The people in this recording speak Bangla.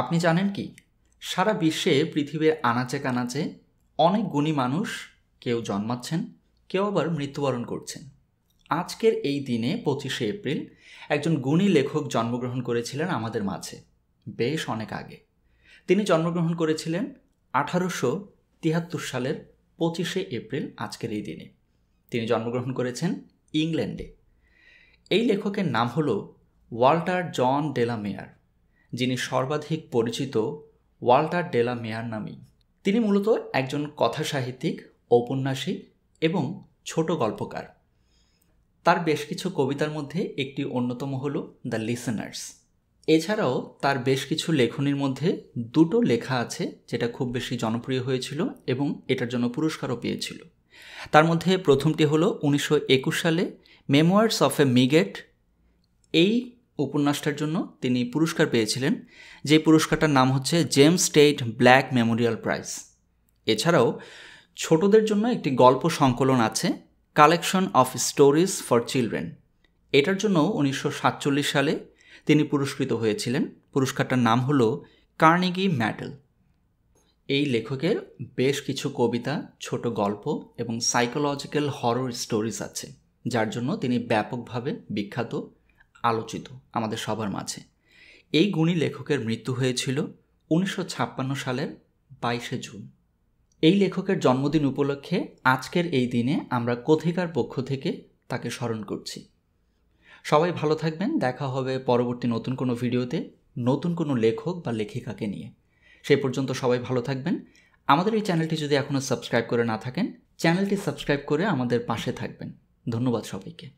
আপনি জানেন কি সারা বিশ্বে পৃথিবীর আনাচে কানাচে অনেক গুণী মানুষ কেউ জন্মাচ্ছেন কেউ আবার মৃত্যুবরণ করছেন আজকের এই দিনে পঁচিশে এপ্রিল একজন গুণী লেখক জন্মগ্রহণ করেছিলেন আমাদের মাঝে বেশ অনেক আগে তিনি জন্মগ্রহণ করেছিলেন আঠারোশো তিয়াত্তর সালের পঁচিশে এপ্রিল আজকের এই দিনে তিনি জন্মগ্রহণ করেছেন ইংল্যান্ডে এই লেখকের নাম হল ওয়াল্টার জন ডেলামেয়ার যিনি সর্বাধিক পরিচিত ওয়াল্টার ডেলা মেয়ার নামেই তিনি মূলত একজন কথাসাহিত্যিক ঔপন্যাসিক এবং ছোট গল্পকার তার বেশ কিছু কবিতার মধ্যে একটি অন্যতম হল দ্য লিসেনার্স এছাড়াও তার বেশ কিছু লেখনীর মধ্যে দুটো লেখা আছে যেটা খুব বেশি জনপ্রিয় হয়েছিল এবং এটার জন্য পুরস্কারও পেয়েছিল তার মধ্যে প্রথমটি হলো উনিশশো সালে মেমোয়ার্স অফ এ মিগেট এই উপন্যাসটার জন্য তিনি পুরস্কার পেয়েছিলেন যে পুরস্কারটার নাম হচ্ছে James state black memorial prize এছাড়াও ছোটদের জন্য একটি গল্প সংকলন আছে collection of stories for children এটার জন্য উনিশশো সালে তিনি পুরস্কৃত হয়েছিলেন পুরস্কারটার নাম হলো কার্নিগি ম্যাডেল এই লেখকের বেশ কিছু কবিতা ছোট গল্প এবং সাইকোলজিক্যাল হরর স্টোরিজ আছে যার জন্য তিনি ব্যাপকভাবে বিখ্যাত আলোচিত আমাদের সবার মাঝে এই গুণী লেখকের মৃত্যু হয়েছিল উনিশশো সালের বাইশে জুন এই লেখকের জন্মদিন উপলক্ষে আজকের এই দিনে আমরা কথিকার পক্ষ থেকে তাকে স্মরণ করছি সবাই ভালো থাকবেন দেখা হবে পরবর্তী নতুন কোনো ভিডিওতে নতুন কোনো লেখক বা লেখিকাকে নিয়ে সেই পর্যন্ত সবাই ভালো থাকবেন আমাদের এই চ্যানেলটি যদি এখনও সাবস্ক্রাইব করে না থাকেন চ্যানেলটি সাবস্ক্রাইব করে আমাদের পাশে থাকবেন ধন্যবাদ সবাইকে